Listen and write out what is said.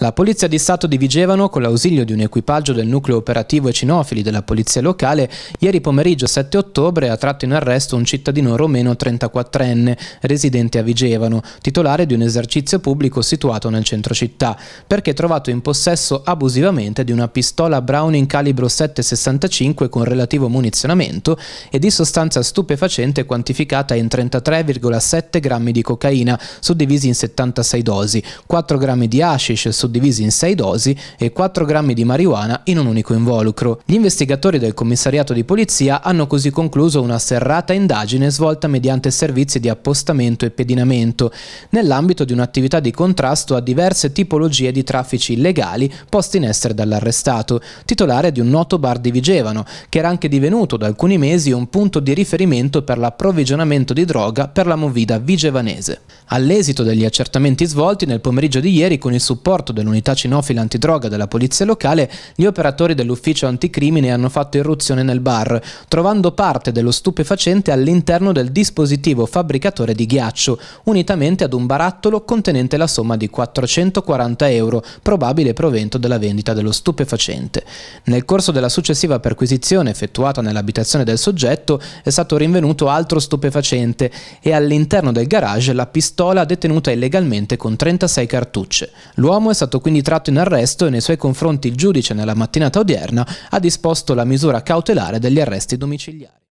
La Polizia di Stato di Vigevano, con l'ausilio di un equipaggio del nucleo operativo e cinofili della Polizia locale, ieri pomeriggio 7 ottobre ha tratto in arresto un cittadino romeno 34enne, residente a Vigevano, titolare di un esercizio pubblico situato nel centro città, perché trovato in possesso abusivamente di una pistola Browning calibro 7,65 con relativo munizionamento e di sostanza stupefacente quantificata in 33,7 grammi di cocaina, suddivisi in 76 dosi, 4 grammi di hashish, suddivisi suddivisi in sei dosi e 4 grammi di marijuana in un unico involucro. Gli investigatori del commissariato di polizia hanno così concluso una serrata indagine svolta mediante servizi di appostamento e pedinamento, nell'ambito di un'attività di contrasto a diverse tipologie di traffici illegali posti in essere dall'arrestato, titolare di un noto bar di Vigevano, che era anche divenuto da alcuni mesi un punto di riferimento per l'approvvigionamento di droga per la movida vigevanese. All'esito degli accertamenti svolti nel pomeriggio di ieri con il supporto dell'unità cinofila antidroga della polizia locale, gli operatori dell'ufficio anticrimine hanno fatto irruzione nel bar, trovando parte dello stupefacente all'interno del dispositivo fabbricatore di ghiaccio, unitamente ad un barattolo contenente la somma di 440 euro, probabile provento della vendita dello stupefacente. Nel corso della successiva perquisizione effettuata nell'abitazione del soggetto è stato rinvenuto altro stupefacente e all'interno del garage la pistola detenuta illegalmente con 36 cartucce. L'uomo è stato stato quindi tratto in arresto e nei suoi confronti il giudice nella mattinata odierna ha disposto la misura cautelare degli arresti domiciliari.